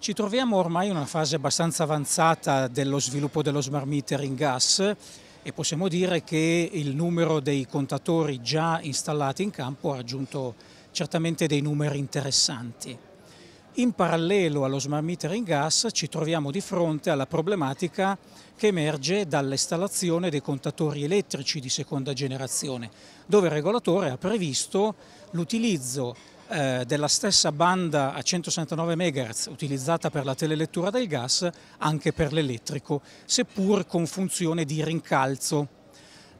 Ci troviamo ormai in una fase abbastanza avanzata dello sviluppo dello smart meter in gas e possiamo dire che il numero dei contatori già installati in campo ha raggiunto certamente dei numeri interessanti. In parallelo allo smart meter in gas ci troviamo di fronte alla problematica che emerge dall'installazione dei contatori elettrici di seconda generazione, dove il regolatore ha previsto l'utilizzo eh, della stessa banda a 169 MHz utilizzata per la telelettura del gas anche per l'elettrico, seppur con funzione di rincalzo.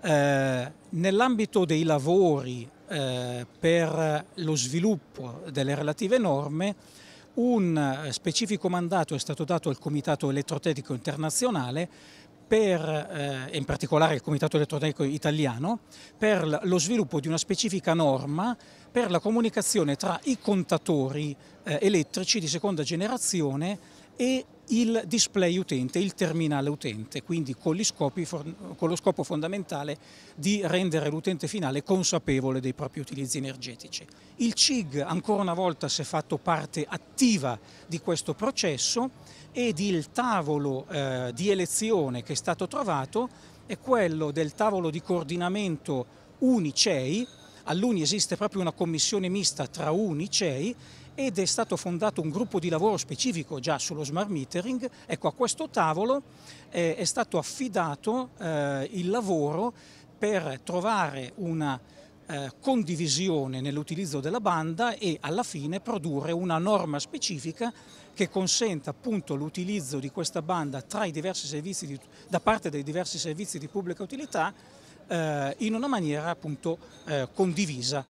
Eh, Nell'ambito dei lavori eh, per lo sviluppo delle relative norme, un eh, specifico mandato è stato dato al Comitato Elettrotecnico Internazionale per, eh, in particolare il Comitato Elettronico Italiano, per lo sviluppo di una specifica norma per la comunicazione tra i contatori eh, elettrici di seconda generazione e il display utente, il terminale utente, quindi con, scopi, con lo scopo fondamentale di rendere l'utente finale consapevole dei propri utilizzi energetici. Il CIG ancora una volta si è fatto parte attiva di questo processo ed il tavolo eh, di elezione che è stato trovato è quello del tavolo di coordinamento Unicei all'UNI esiste proprio una commissione mista tra UNI e CEI ed è stato fondato un gruppo di lavoro specifico già sullo smart metering. Ecco, a questo tavolo eh, è stato affidato eh, il lavoro per trovare una eh, condivisione nell'utilizzo della banda e alla fine produrre una norma specifica che consenta appunto l'utilizzo di questa banda di, da parte dei diversi servizi di pubblica utilità eh, in una maniera appunto eh, condivisa.